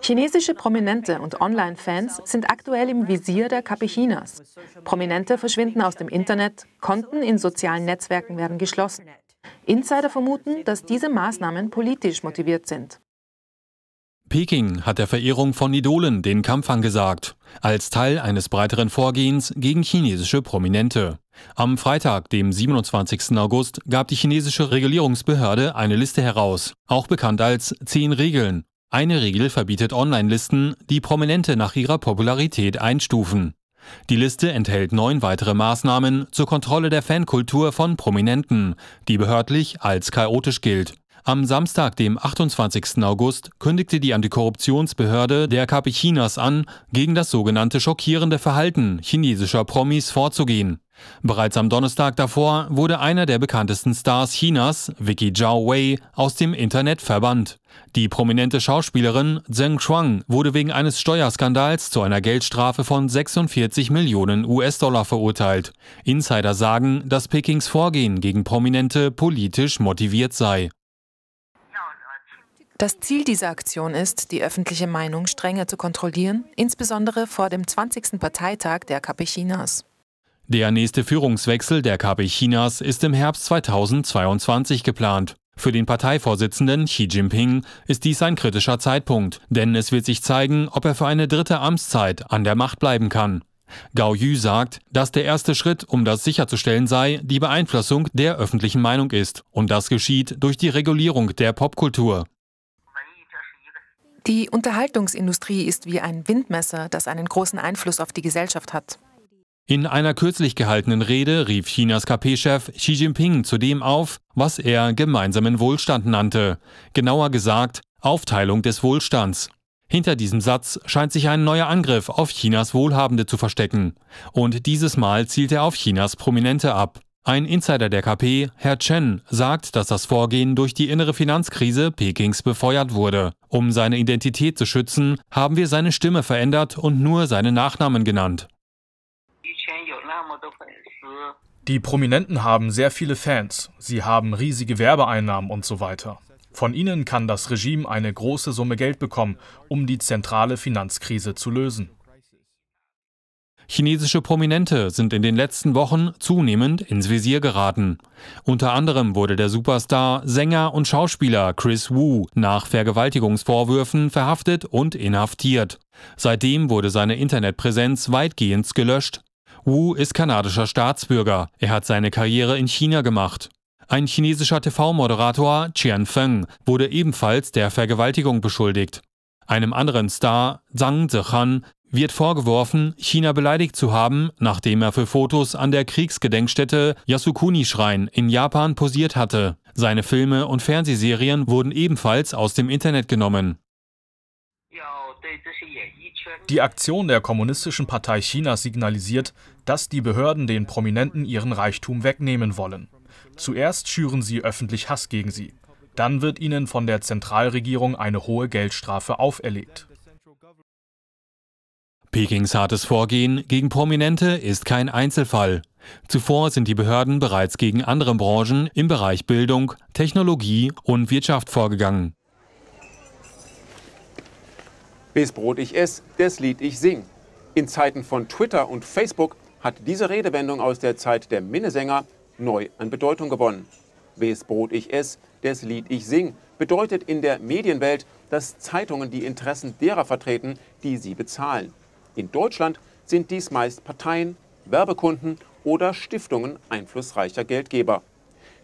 Chinesische Prominente und Online-Fans sind aktuell im Visier der Kapechinas. Prominente verschwinden aus dem Internet, Konten in sozialen Netzwerken werden geschlossen. Insider vermuten, dass diese Maßnahmen politisch motiviert sind. Peking hat der Verehrung von Idolen den Kampf angesagt, als Teil eines breiteren Vorgehens gegen chinesische Prominente. Am Freitag, dem 27. August, gab die chinesische Regulierungsbehörde eine Liste heraus, auch bekannt als 10 Regeln, eine Regel verbietet Online-Listen, die Prominente nach ihrer Popularität einstufen. Die Liste enthält neun weitere Maßnahmen zur Kontrolle der Fankultur von Prominenten, die behördlich als chaotisch gilt. Am Samstag, dem 28. August, kündigte die Antikorruptionsbehörde der KP Chinas an, gegen das sogenannte schockierende Verhalten chinesischer Promis vorzugehen. Bereits am Donnerstag davor wurde einer der bekanntesten Stars Chinas, Vicky Zhao Wei, aus dem Internet verbannt. Die prominente Schauspielerin Zheng Shuang wurde wegen eines Steuerskandals zu einer Geldstrafe von 46 Millionen US-Dollar verurteilt. Insider sagen, dass Pekings Vorgehen gegen Prominente politisch motiviert sei. Das Ziel dieser Aktion ist, die öffentliche Meinung strenger zu kontrollieren, insbesondere vor dem 20. Parteitag der KP Chinas. Der nächste Führungswechsel der KP Chinas ist im Herbst 2022 geplant. Für den Parteivorsitzenden Xi Jinping ist dies ein kritischer Zeitpunkt, denn es wird sich zeigen, ob er für eine dritte Amtszeit an der Macht bleiben kann. Gao Yu sagt, dass der erste Schritt, um das sicherzustellen sei, die Beeinflussung der öffentlichen Meinung ist. Und das geschieht durch die Regulierung der Popkultur. Die Unterhaltungsindustrie ist wie ein Windmesser, das einen großen Einfluss auf die Gesellschaft hat. In einer kürzlich gehaltenen Rede rief Chinas KP-Chef Xi Jinping zu dem auf, was er gemeinsamen Wohlstand nannte, genauer gesagt Aufteilung des Wohlstands. Hinter diesem Satz scheint sich ein neuer Angriff auf Chinas Wohlhabende zu verstecken. Und dieses Mal zielt er auf Chinas Prominente ab. Ein Insider der KP, Herr Chen, sagt, dass das Vorgehen durch die innere Finanzkrise Pekings befeuert wurde. Um seine Identität zu schützen, haben wir seine Stimme verändert und nur seinen Nachnamen genannt. Die Prominenten haben sehr viele Fans, sie haben riesige Werbeeinnahmen und so weiter. Von ihnen kann das Regime eine große Summe Geld bekommen, um die zentrale Finanzkrise zu lösen. Chinesische Prominente sind in den letzten Wochen zunehmend ins Visier geraten. Unter anderem wurde der Superstar, Sänger und Schauspieler Chris Wu nach Vergewaltigungsvorwürfen verhaftet und inhaftiert. Seitdem wurde seine Internetpräsenz weitgehend gelöscht Wu ist kanadischer Staatsbürger. Er hat seine Karriere in China gemacht. Ein chinesischer TV-Moderator, Qian Feng, wurde ebenfalls der Vergewaltigung beschuldigt. Einem anderen Star, Zhang Zechan, wird vorgeworfen, China beleidigt zu haben, nachdem er für Fotos an der Kriegsgedenkstätte Yasukuni-Schrein in Japan posiert hatte. Seine Filme und Fernsehserien wurden ebenfalls aus dem Internet genommen. Die Aktion der Kommunistischen Partei Chinas signalisiert, dass die Behörden den Prominenten ihren Reichtum wegnehmen wollen. Zuerst schüren sie öffentlich Hass gegen sie. Dann wird ihnen von der Zentralregierung eine hohe Geldstrafe auferlegt. Pekings hartes Vorgehen gegen Prominente ist kein Einzelfall. Zuvor sind die Behörden bereits gegen andere Branchen im Bereich Bildung, Technologie und Wirtschaft vorgegangen. Bis Brot ich ess, das Lied ich sing. In Zeiten von Twitter und Facebook hat diese Redewendung aus der Zeit der Minnesänger neu an Bedeutung gewonnen. Bis Brot ich ess, das Lied ich sing bedeutet in der Medienwelt, dass Zeitungen die Interessen derer vertreten, die sie bezahlen. In Deutschland sind dies meist Parteien, Werbekunden oder Stiftungen einflussreicher Geldgeber.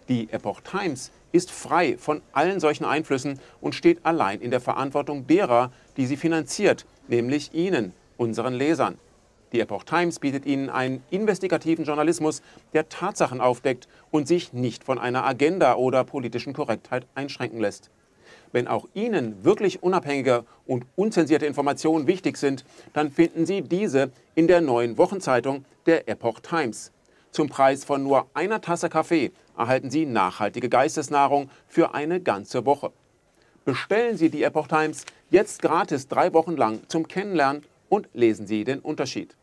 Die Epoch Times ist frei von allen solchen Einflüssen und steht allein in der Verantwortung derer, die sie finanziert, nämlich Ihnen, unseren Lesern. Die Epoch Times bietet Ihnen einen investigativen Journalismus, der Tatsachen aufdeckt und sich nicht von einer Agenda oder politischen Korrektheit einschränken lässt. Wenn auch Ihnen wirklich unabhängige und unzensierte Informationen wichtig sind, dann finden Sie diese in der neuen Wochenzeitung der Epoch Times. Zum Preis von nur einer Tasse Kaffee erhalten Sie nachhaltige Geistesnahrung für eine ganze Woche. Bestellen Sie die Epoch Times jetzt gratis drei Wochen lang zum Kennenlernen und lesen Sie den Unterschied.